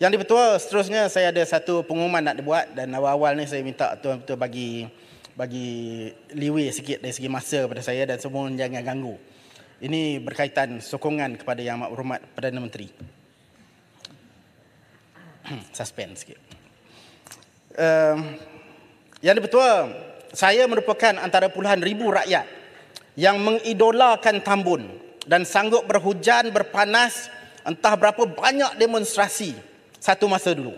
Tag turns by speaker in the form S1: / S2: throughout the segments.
S1: Yang dipertua seterusnya saya ada satu pengumuman nak dibuat dan awal-awal ni saya minta tuan tuan bagi bagi Liwi sikit dari segi masa kepada saya dan semua jangan ganggu. Ini berkaitan sokongan kepada Yang Amat Hormat Perdana Menteri. Suspend sikit. Um, yang dipertua, saya merupakan antara puluhan ribu rakyat yang mengidolakan Tambun dan sanggup berhujan, berpanas, entah berapa banyak demonstrasi satu masa dulu.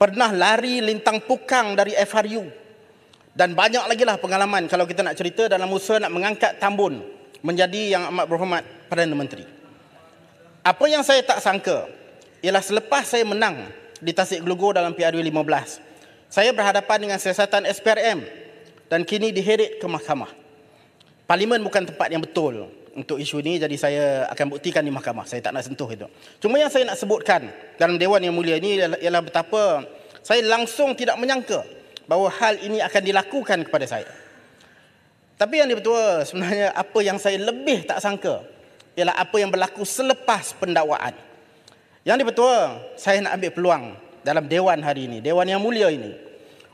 S1: Pernah lari lintang pukang dari FRU. Dan banyak lagi lah pengalaman kalau kita nak cerita dalam musuh nak mengangkat tambun menjadi yang amat berhormat Perdana Menteri. Apa yang saya tak sangka ialah selepas saya menang di Tasik Gelugur dalam PRU 15, saya berhadapan dengan siasatan SPRM dan kini diheret ke mahkamah. Parlimen bukan tempat yang betul untuk isu ini jadi saya akan buktikan di mahkamah. Saya tak nak sentuh itu. Cuma yang saya nak sebutkan dalam Dewan Yang Mulia ini ialah betapa saya langsung tidak menyangka bahawa hal ini akan dilakukan kepada saya. Tapi yang betul sebenarnya apa yang saya lebih tak sangka ialah apa yang berlaku selepas pendakwaan. Yang betul saya nak ambil peluang dalam Dewan hari ini, Dewan Yang Mulia ini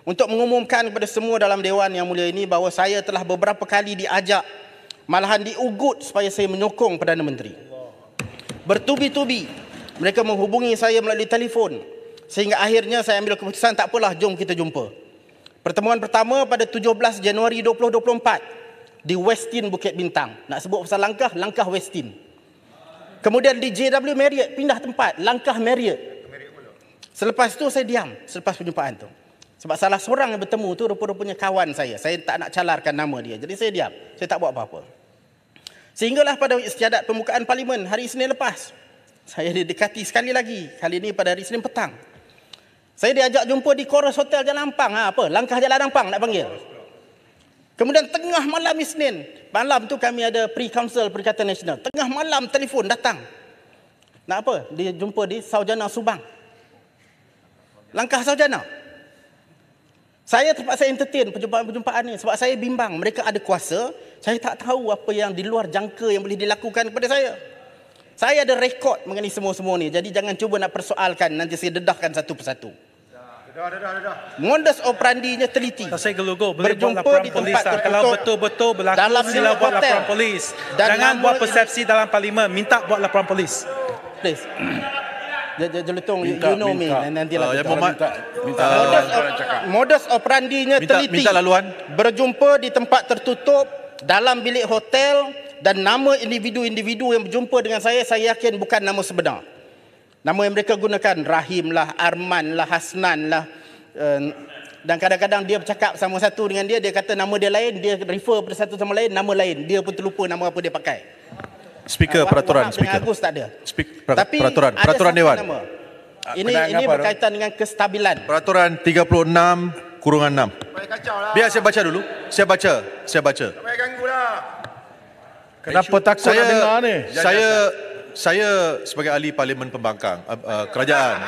S1: untuk mengumumkan kepada semua dalam Dewan Yang Mulia ini bahawa saya telah beberapa kali diajak malahan diugut supaya saya menyokong Perdana Menteri. Bertubi-tubi, mereka menghubungi saya melalui telefon sehingga akhirnya saya ambil keputusan, tak apalah, jom kita jumpa. Pertemuan pertama pada 17 Januari 2024 di Westin Bukit Bintang. Nak sebut pasal langkah, langkah Westin. Kemudian di JW Marriott, pindah tempat, langkah Marriott. Selepas tu saya diam selepas perjumpaan itu. Sebab salah seorang yang bertemu tu rupa-rupanya kawan saya. Saya tak nak calarkan nama dia. Jadi saya diam. Saya tak buat apa-apa. Sehinggalah pada istiadat pembukaan parlimen hari Isnin lepas. Saya didekati sekali lagi. Kali ini pada hari Isnin petang. Saya diajak jumpa di Chorus Hotel Jalan Ampang. Ha, apa? Langkah Jalan Ampang nak panggil. Kemudian tengah malam Isnin. Malam tu kami ada pre-council Perikatan Nasional. Tengah malam telefon datang. Nak apa? Dia jumpa di Saujana Subang. Langkah Saujana. Langkah Saujana. Saya terpaksa entertain perjumpaan-perjumpaan ni sebab saya bimbang mereka ada kuasa, saya tak tahu apa yang di luar jangka yang boleh dilakukan kepada saya. Saya ada rekod mengenai semua-semua ni. Jadi jangan cuba nak persoalkan nanti saya dedahkan satu persatu.
S2: Dah, dah, dah,
S1: dah. operandinya teliti. Saya gelugur, Berjumpa di tempat lah. tertutup. Kalau betul-betul berlaku, dalam sila buat hotel. laporan polis. jangan buat
S2: persepsi dalam parlimen. Minta buat laporan polis. Please.
S1: Jelutong, you know me. Nanti lah uh, ya, Muhammad, minta. Uh, modus operandinya teliti. Minta laluan. Berjumpa di tempat tertutup, dalam bilik hotel dan nama individu-individu yang berjumpa dengan saya, saya yakin bukan nama sebenar. Nama yang mereka gunakan, Rahim lah, Arman lah, Hasnan lah. Eh, dan kadang-kadang dia bercakap sama satu dengan dia, dia kata nama dia lain, dia refer pada satu sama lain, nama lain. Dia pun terlupa nama apa dia pakai
S2: speaker uh, peraturan speaker Agus tak ada speak pra- tapi peraturan ada peraturan satu dewan nama. Ah, ini Kenapa ini berkaitan itu? dengan kestabilan peraturan 36 kurungan 6 lah. biar saya baca dulu saya baca saya baca
S1: lah.
S2: kenapa tak saya dengar ni saya saya sebagai ahli parlimen pembangkang uh, uh, kerajaan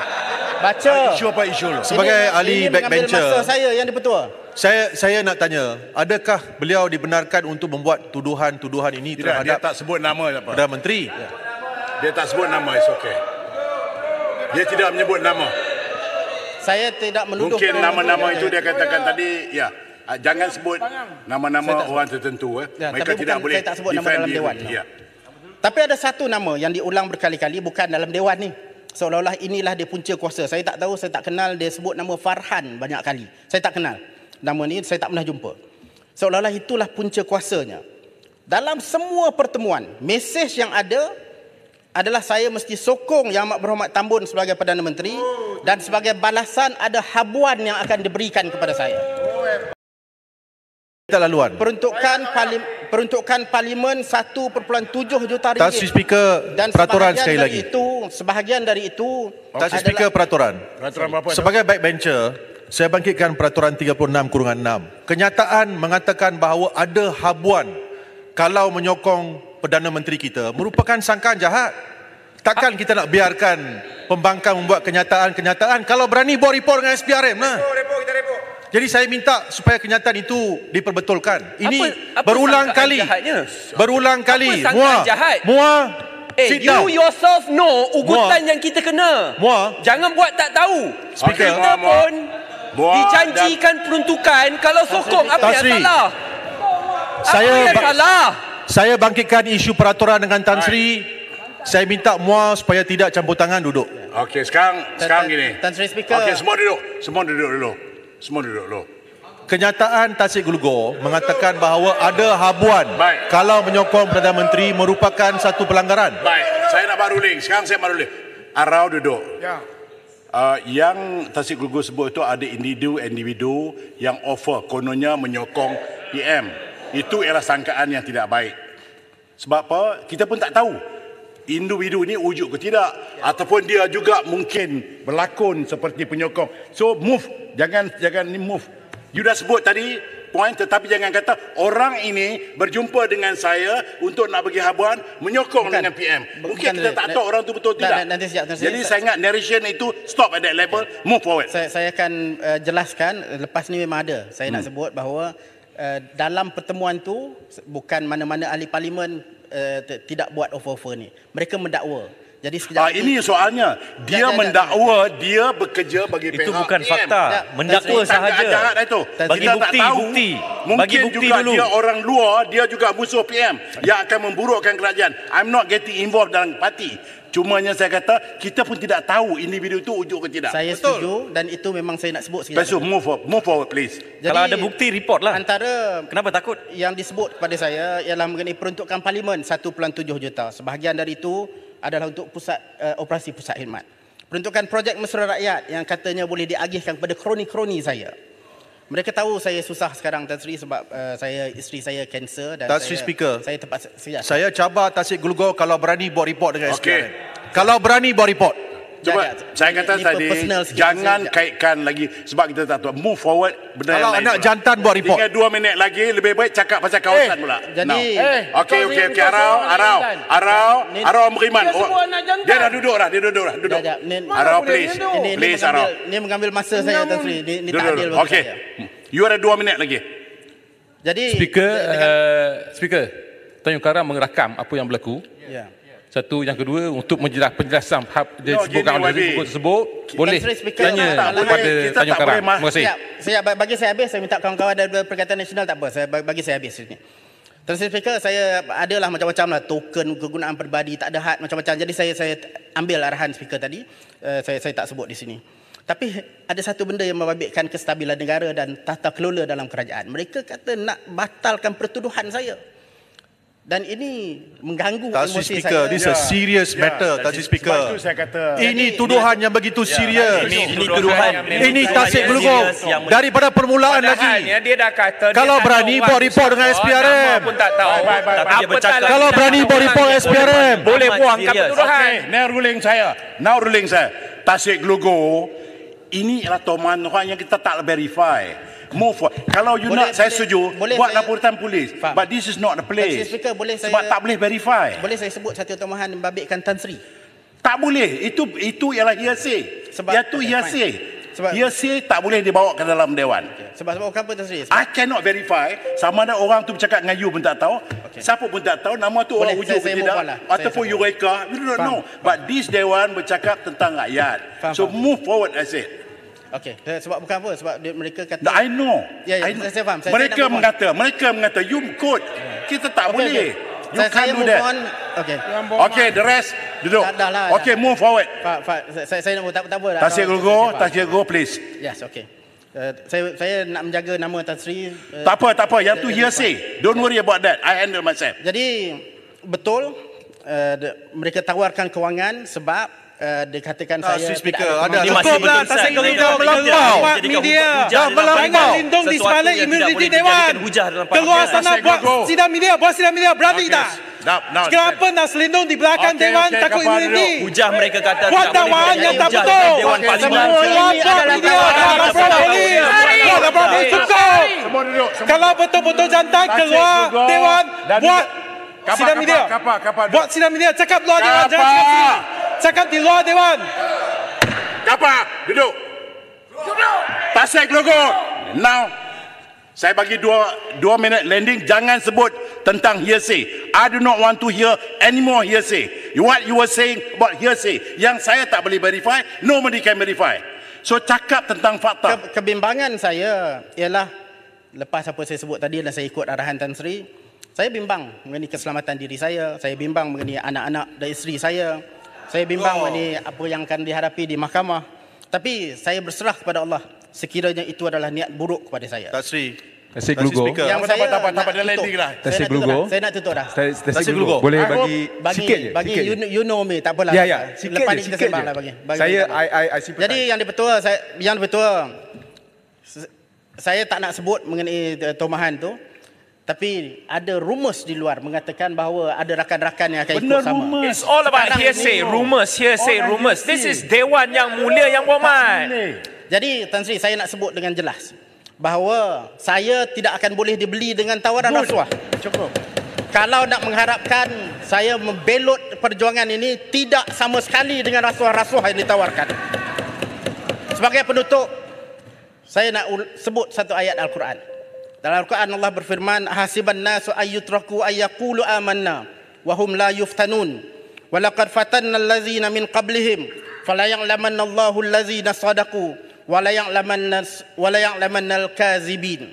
S2: Baca. Isu apa isu lo? Sebagai ini, ahli ini backbencher. Ini saya yang dipertua. Saya saya nak tanya, adakah beliau dibenarkan untuk membuat tuduhan-tuduhan ini Tidak, terhadap dia tak
S3: sebut nama apa? Perdana Menteri. Ya. Dia tak sebut nama, it's okay. Dia tidak menyebut nama.
S1: Saya tidak menuduh. Mungkin nama-nama itu dia katakan tadi,
S3: ya. Ah, jangan sebut nama-nama sebut. orang tertentu. Eh. Ya, Mereka tapi tidak bukan, boleh saya tak sebut nama dalam Dewan. Ya.
S1: Tapi ada satu nama yang diulang berkali-kali bukan dalam Dewan ni seolah-olah inilah dia punca kuasa. Saya tak tahu, saya tak kenal dia sebut nama Farhan banyak kali. Saya tak kenal nama ni, saya tak pernah jumpa. Seolah-olah itulah punca kuasanya. Dalam semua pertemuan, mesej yang ada adalah saya mesti sokong Yang Amat Berhormat Tambun sebagai Perdana Menteri dan sebagai balasan ada habuan yang akan diberikan kepada saya kita laluan. Peruntukan parlim, peruntukan parlimen 1.7 juta ringgit. Tasbih speaker Dan peraturan sekali lagi. Itu sebahagian dari itu. Okay. Tasbih
S2: speaker peraturan. Peraturan berapa? Sebagai backbencher, saya bangkitkan peraturan 36 kurungan 6. Kenyataan mengatakan bahawa ada habuan kalau menyokong Perdana Menteri kita merupakan sangkaan jahat. Takkan kita nak biarkan pembangkang membuat kenyataan-kenyataan. Kalau berani buat report dengan SPRM lah. Repo, repo, kita repo. Jadi saya minta supaya kenyataan itu diperbetulkan. Ini apa, apa berulang kali. Jahatnya? Berulang kali. Apa Mua. Mua. Eh, you down. yourself know ugutan Mua. yang kita kena. Mua. Jangan buat tak tahu. Speaker. Kita pun Mua. dijanjikan Dan... peruntukan kalau sokong apa yang salah. Saya apa yang salah? Saya bangkitkan isu peraturan dengan Tan Sri. Saya minta Mua supaya tidak campur tangan duduk.
S3: Okey, sekarang sekarang gini. Tan Sri Speaker. Okey, semua duduk. Semua duduk dulu. Semua duduk dulu.
S2: Kenyataan Tasik Gulgo mengatakan bahawa ada habuan Baik. kalau menyokong Perdana Menteri merupakan satu pelanggaran.
S3: Baik, saya nak baruling. Sekarang saya baruling.
S2: Arau duduk.
S3: Ya. Uh, yang Tasik Gulgo sebut itu ada individu-individu yang offer kononnya menyokong PM. Itu ialah sangkaan yang tidak baik. Sebab apa? Kita pun tak tahu individu ini wujud ke tidak ya. ataupun dia juga mungkin berlakon seperti penyokong so move jangan jangan ni move you dah sebut tadi point, tetapi jangan kata orang ini berjumpa dengan saya untuk nak bagi habuan menyokong bukan. dengan PM mungkin bukan kita tak tahu orang tu betul tidak nanti sekejap, nanti jadi saya, saya ingat narration itu stop at that level okay.
S1: move forward saya, saya akan uh, jelaskan lepas ni memang ada saya hmm. nak sebut bahawa uh, dalam pertemuan tu bukan mana-mana ahli parlimen Eh, tidak buat offer-offer ni. Mereka mendakwa. Jadi ah, sekejap ha, ini soalnya dia jat, jat, mendakwa
S3: jat, jat. dia bekerja bagi itu bukan PM. fakta mendakwa sahaja itu. bagi kita bukti, tahu. bukti mungkin bagi bukti juga dulu. dia orang luar dia juga musuh PM yang akan memburukkan kerajaan I'm not getting involved dalam parti Cuma yang saya kata kita pun tidak tahu individu
S1: itu ujuk ke tidak saya Betul. setuju dan itu memang saya nak sebut sekejap Basu, move,
S3: forward, move forward please Jadi, kalau ada bukti
S1: report lah antara kenapa takut yang disebut kepada saya ialah mengenai peruntukan parlimen 1.7 juta sebahagian dari itu adalah untuk pusat uh, operasi pusat khidmat. Peruntukan projek mesra rakyat yang katanya boleh diagihkan kepada kroni-kroni saya. Mereka tahu saya susah sekarang Tan Sri sebab uh, saya isteri saya kanser dan Tan Sri saya, Speaker. Saya tempat saya. Saya
S2: cabar Tasik Gulgor kalau berani buat report dengan okay. SKR. Kalau berani buat report.
S3: Cuma dah, saya kata tadi jangan sekejap. kaitkan lagi sebab kita tak tahu move forward benda Kalau lain. Kalau nak jantan buat report. Tinggal 2 minit lagi lebih baik cakap pasal kawasan eh, pula. Jadi eh, okey okey okey Arau Arau Arau Arau Meriman. Dia, oh, dia dah duduk dah, dia duduk dah, duduk. Jajak, Arau please. Ini, please Arau.
S1: Ni mengambil masa Nyamun. saya Tan Sri. Ni,
S3: tak adil bagi okay. Hmm. You ada 2 minit lagi. Jadi speaker eh, speaker Tanjung Karang merakam apa yang berlaku. Ya. Satu yang kedua untuk menjelaskan penjelasan hak dia no, sebutkan oleh buku tersebut
S1: boleh tanya kepada tanya karam. Terima kasih. Saya bagi saya habis saya minta kawan-kawan dari Perikatan Nasional tak apa saya bagi saya habis sini. Terus speaker saya adalah macam-macam lah token kegunaan peribadi tak ada had macam-macam. Jadi saya saya ambil arahan speaker tadi eh, saya saya tak sebut di sini. Tapi ada satu benda yang membabitkan kestabilan negara dan tata kelola dalam kerajaan. Mereka kata nak batalkan pertuduhan saya dan ini mengganggu Tansi emosi speaker, saya. Ya. Ya. Tak speaker, this yeah. a serious yeah. matter, tak speaker. Sebab itu saya kata ini tuduhan
S2: ini, yang begitu yeah. serius. Ini, ini tuduhan. Ini tasik belukong daripada permulaan lagi. Dia dah kata Kalau berani buat report, report dengan SPRM. Pun tak tahu. Baik, baik, baik, baik. Apa kalau berani buat report SPRM, boleh buang kat tuduhan. Okay,
S3: now ruling saya. Now ruling saya. Tasik Glugo, ini adalah tuduhan yang kita tak verify move forward. Kalau you boleh, nak, boleh, saya setuju. Boleh buat saya, laporan polis. Faham. But this is not the place. Tuan Speaker,
S1: boleh Sebab saya, tak boleh verify. Boleh saya sebut satu tambahan membabitkan Tan Sri?
S3: Tak boleh. Itu itu ialah hearsay. Sebab, Yang itu hearsay. Sebab dia tak boleh dibawa ke dalam dewan. Okay. Sebab sebab apa Tan Sri? Sebab, I cannot verify sama ada orang tu bercakap dengan you pun tak tahu. Okay. Siapa pun tak tahu nama tu boleh, orang hujung tidak lah. ataupun saya, we do not faham, know. Faham. But this dewan bercakap tentang rakyat.
S1: Faham, so faham. move forward I said. Okay, eh, Sebab bukan apa sebab mereka kata I know. Ya, ya, I know. Saya faham. Saya mereka saya mengata,
S3: mereka mengata you good. Ya. Kita tak okay, boleh. Okay. You saya, can't saya do that.
S1: Okey. Okey, the rest duduk. Tak lah. Okey, move forward. Pak, pak, saya saya nak tak tak apa. Lah. Tasir Gogo, Tasir Gogo please. Yes, okey. Uh, saya saya nak menjaga nama Tan Sri. Uh, eh. tak
S3: apa, tak apa. Yang tu hearsay. Don't worry about that. I handle myself.
S1: Jadi betul uh, mereka tawarkan kewangan sebab uh, dikatakan ah, saya Swiss speaker ada cukup lah tasik kau dah melampau media dah melampau lindung di sebalik
S2: immunity dewan keluar sana buat sidang media buat sidang media berani tak Nah, Kenapa nak selindung di belakang Dewan okay, takut ini ni? Ujah mereka kata Buat dakwaan yang tak betul Dewan okay, Semua ini adalah Dewan Dewan Dewan Dewan Dewan Kalau betul-betul jantan keluar Dewan Buat Sidang media Buat sidang media Cakap luar Dewan Jangan cakap sini cakap di luar dewan.
S3: Apa? Duduk. Duduk. Pasir Kelogo. Now, saya bagi dua, dua minit landing. Jangan sebut tentang hearsay. I do not want to hear any more hearsay. What you were saying about hearsay yang saya tak boleh verify, nobody
S1: can verify. So cakap tentang fakta. Ke, kebimbangan saya ialah lepas apa saya sebut tadi dan saya ikut arahan Tan Sri, saya bimbang mengenai keselamatan diri saya, saya bimbang mengenai anak-anak dan isteri saya. Saya bimbang oh. ini apa yang akan dihadapi di mahkamah. Tapi saya berserah kepada Allah sekiranya itu adalah niat buruk kepada saya. Tasri.
S2: Tasri Glugo. Yang
S1: saya tak dapat dapat dalam landing dah. Tasri Glugo. Saya nak tutup dah. Tasri Glugo. Boleh bagi sikit je. Bagi you, you know me tak apalah. Ya ya. Lepas ni kita sembanglah bagi. bagi. Saya I I I simpan. Jadi yang dipertua saya yang dipertua saya tak nak sebut mengenai eh, tomahan tu. Tapi ada rumus di luar mengatakan bahawa ada rakan-rakan yang akan ikut sama. Rumus. It's all about hearsay, rumors, hearsay, rumors. This is Dewan yang mulia yang berhormat. Jadi Tan Sri, saya nak sebut dengan jelas bahawa saya tidak akan boleh dibeli dengan tawaran Good. rasuah. Cukup. Kalau nak mengharapkan saya membelot perjuangan ini tidak sama sekali dengan rasuah-rasuah yang ditawarkan. Sebagai penutup, saya nak sebut satu ayat Al-Quran. Dalam Al-Quran Allah berfirman hasiban nasu ayyutraku ayyaqulu amanna wahum la yuftanun wa laqad fatanna allazina min qablihim fala ya'lamanna Allahu allazina sadaqu wa al-kazibin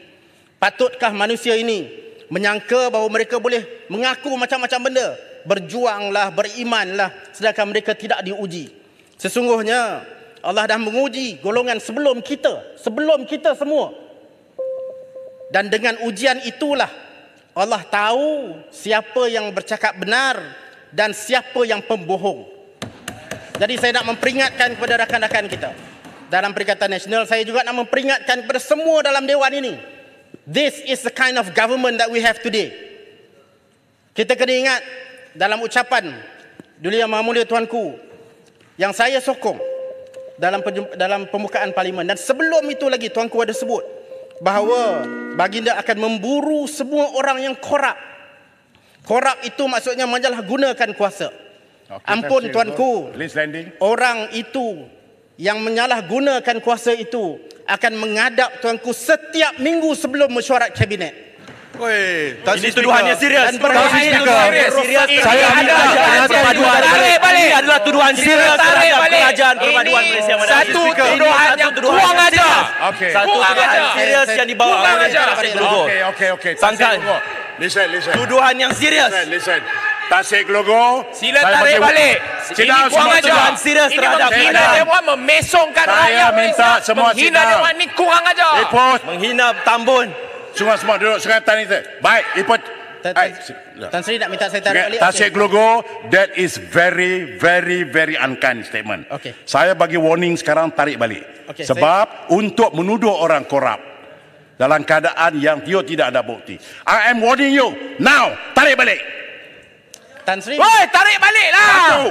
S1: Patutkah manusia ini menyangka bahawa mereka boleh mengaku macam-macam benda berjuanglah berimanlah sedangkan mereka tidak diuji Sesungguhnya Allah dah menguji golongan sebelum kita sebelum kita semua dan dengan ujian itulah Allah tahu siapa yang bercakap benar dan siapa yang pembohong. Jadi saya nak memperingatkan kepada rakan-rakan kita dalam Perikatan Nasional saya juga nak memperingatkan kepada semua dalam dewan ini. This is the kind of government that we have today. Kita kena ingat dalam ucapan Duli Yang Maha Mulia Tuanku yang saya sokong dalam dalam pembukaan parlimen dan sebelum itu lagi Tuanku ada sebut bahawa baginda akan memburu semua orang yang korak. Korak itu maksudnya majalah gunakan kuasa. Okay, Ampun tuanku. Orang itu yang menyalahgunakan kuasa itu akan mengadap tuanku setiap minggu sebelum mesyuarat kabinet. Oi, ini tuduhannya serius. Dan berakhir serius. Serius. serius. Saya minta perpaduan balik. balik. Ini adalah tuduhan serius terhadap kerajaan perpaduan Malaysia.
S2: satu tuduhan yang buang aja. Okay. Satu tuduhan serius yang dibawa oleh Tasik
S3: Glogo. Okay, okay, okay. Sangkan. Listen, listen. Tuduhan yang serius. Listen, listen. Tasik
S2: Glogo. Sila
S1: tarik balik. Cina ini buang aja. Tuduhan serius terhadap Hina Dewan memesongkan rakyat. Saya minta semua Cina. Dewan ini kurang aja.
S2: Menghina tambun
S3: semua semua duduk Sungai Tan ni. Baik, ipot. Tan
S1: Sri nak minta saya tarik balik. Tasik
S3: Glogo, that is very very very unkind statement. Okay. Saya bagi warning sekarang tarik balik. Okay, Sebab saya... untuk menuduh orang korup dalam keadaan yang dia tidak ada bukti. I am warning you now, tarik balik. Tan Sri. Woi, tarik baliklah. Satu.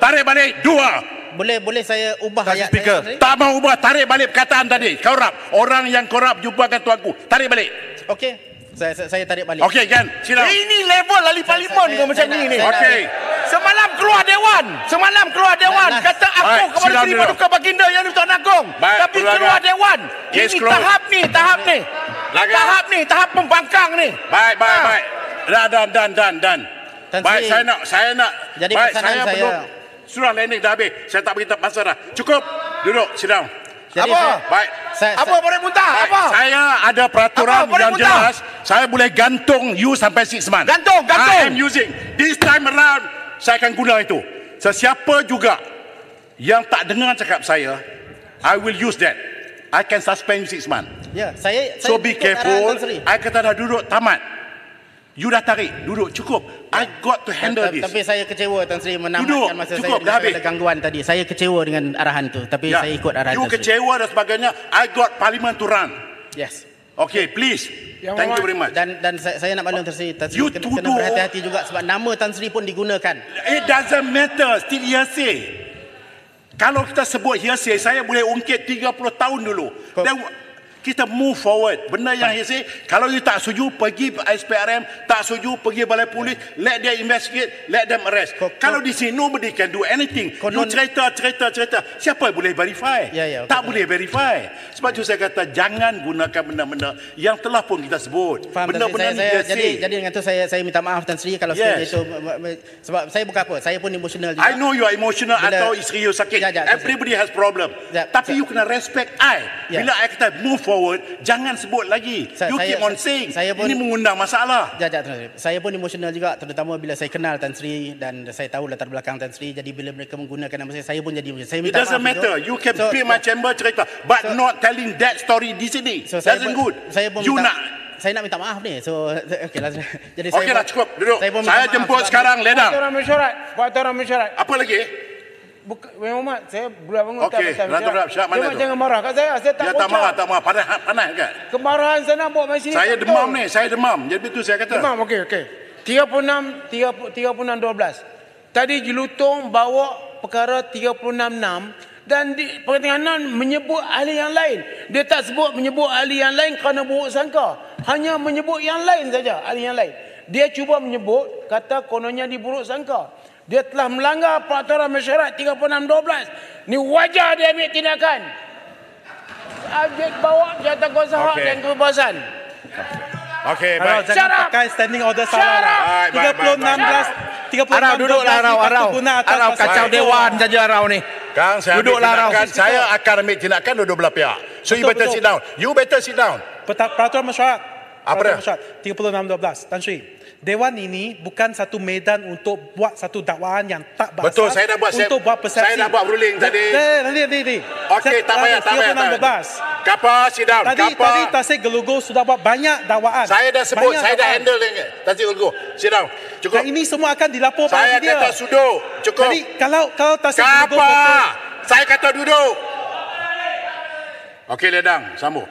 S3: Tarik balik dua boleh boleh saya ubah Tadi ayat speaker. tak mau ubah tarik balik perkataan tadi kau rap orang yang korap jumpakan tuanku tarik balik
S1: okey saya, saya, saya tarik balik okey kan sila ini level lali parlimen kau macam ni ni
S3: okey semalam keluar dewan semalam keluar dewan nah, kata aku baik, kepada sila, Paduka Baginda yang di Tuan Agong baik, tapi keluar, keluar dewan Case ini closed. tahap ni tahap ni Laga. tahap ni tahap pembangkang ni baik baik ha. baik dan dan dan dan baik saya nak saya nak jadi baik, saya, saya. Penuh, Surah lain ni dah habis. Saya tak beritahu pasal dah. Cukup. Duduk. Sedang. apa? Baik. Saya, apa saya, boleh muntah? Apa? Saya ada peraturan apa, yang jelas. Saya boleh gantung you sampai six month. Gantung, gantung. I am using. This time around, saya akan guna itu. Sesiapa juga yang tak dengar cakap saya, I will use that. I can suspend you six month.
S1: Ya, saya, saya so be careful. I kata
S3: dah duduk tamat. You
S1: dah tarik. Duduk. Cukup. I got to handle this. Tapi saya kecewa Tuan Sri menamatkan Duduk. masa Cukup, saya ada gangguan tadi. Saya kecewa dengan arahan tu. Tapi yeah. saya ikut arahan you tu. You
S3: kecewa dan sebagainya.
S1: I got parliament to run. Yes. Okay, please. Yang Thank you very much. Dan dan saya, saya nak maklum Tan Sri, Tan Sri kena, kena berhati-hati juga sebab nama Tan Sri pun digunakan.
S3: It doesn't matter. Still hearsay. Kalau kita sebut hearsay, saya boleh ungkit 30 tahun dulu. Kau, kita move forward benda yang saya say kalau you tak setuju pergi SPRM tak setuju pergi balai polis let dia investigate let them arrest ko, ko, kalau di sini nobody can do anything ko, you cerita cerita cerita siapa boleh verify ya, ya, tak ko, boleh verify sebab itu ya. saya kata jangan gunakan benda-benda yang telah pun kita sebut benda-benda ni saya, jadi,
S1: jadi dengan itu saya saya minta maaf Tan Sri kalau yes. saya itu sebab saya bukan apa saya pun emotional juga. I
S3: know you are emotional bila, atau isteri you sakit ya, ya everybody ya. has problem ya, tapi so, you kena respect I ya. bila I kata move forward forward jangan sebut lagi Sa- you saya, keep on saying saya pun, ini mengundang
S1: masalah jajak, jajak, jajak. saya pun emosional juga terutama bila saya kenal Tan Sri dan saya tahu latar belakang Tan Sri jadi bila mereka menggunakan nama saya saya pun jadi saya minta it doesn't maaf, matter itu. you can so, pay my
S3: chamber cerita but so, not telling that story di sini so, doesn't pun, good saya pun you nak
S1: saya nak minta maaf ni. So, okay lah. Jadi okay saya lah, cukup. Duduk. Saya, saya jemput sekarang, Ledang. Buat orang mesyuarat.
S3: Buat orang mesyuarat. Apa lagi? buka, Wei Muhammad, saya bulan bangun okay. tak macam. Okey, Ratu Syak dia Jangan marah kat saya. Saya tak dia tak marah, tak marah. Panas panas Kemarahan saya nak buat macam Saya demam ni, saya demam. Jadi tu saya kata. Demam, okey, okey. 36 30
S1: 36 Tadi jelutong bawa perkara 366 dan di pertengahan menyebut ahli yang lain. Dia tak sebut menyebut ahli yang lain kerana buruk sangka.
S3: Hanya menyebut yang lain saja, ahli yang lain. Dia cuba menyebut kata kononnya diburuk sangka. Dia telah melanggar peraturan masyarakat 3612. Ini wajar dia ambil tindakan. Objek bawa jata kuasa hak okay. dan kebebasan.
S2: Okey, okay, baik. Jangan Syarab. pakai standing order salam. 3616. Arau duduk Arau Arau Arau kacau Baik. dewan
S3: jadi Arau ni. Kang saya duduk Arau. Saya akan ambil tindakan duduk belah pihak. So betul, you better betul. sit down.
S2: You better sit down. Peraturan mesyuarat. Apa dia? Mesyuarat 3612 Tan Sri. Dewan ini bukan satu medan untuk buat satu dakwaan yang tak berasal. Betul, saya dah buat. Untuk saya, buat persepsi. Saya dah buat ruling tadi. Tadi, tadi, nanti. Okey, tak payah, tak payah. Siapa bebas?
S3: Kapal sidang. Tadi, Kapa. tadi
S2: Tasik Gelugo sudah buat banyak
S3: dakwaan. Saya dah sebut, banyak saya dakwaan. dah handle dengan Tasik Gelugo. Sidang, cukup. Dan ini semua akan dilaporkan pada dia. Saya kata sudo, cukup. Jadi, kalau kalau Tasik Kapa. Gelugo betul. Saya kata duduk. Okey, Ledang, sambung.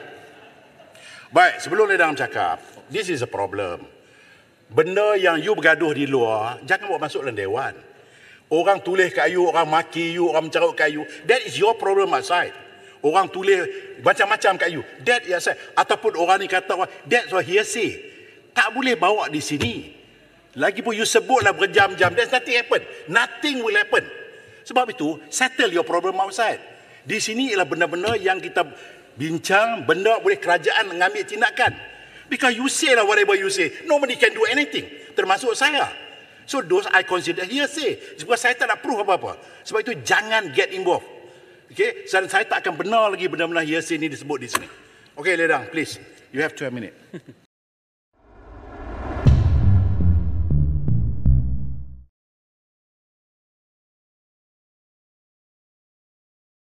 S3: Baik, sebelum Ledang cakap, this is a problem benda yang you bergaduh di luar, jangan bawa masuk dalam dewan. Orang tulis kat you, orang maki you, orang mencarut kat you. That is your problem outside. Orang tulis macam-macam kat you. That is outside. Ataupun orang ni kata, that's what he say. Tak boleh bawa di sini. Lagipun you sebutlah berjam-jam, That's nothing happen. Nothing will happen. Sebab itu, settle your problem outside. Di sini ialah benda-benda yang kita bincang, benda boleh kerajaan mengambil tindakan. Because you say lah whatever you say, nobody can do anything. Termasuk saya. So those I consider hearsay. Sebab saya tak nak prove apa-apa. Sebab itu jangan get involved. Okay? Saya, saya tak akan benar lagi benar benda hearsay ni disebut di sini. Okay, Ledang, please. You have two minutes.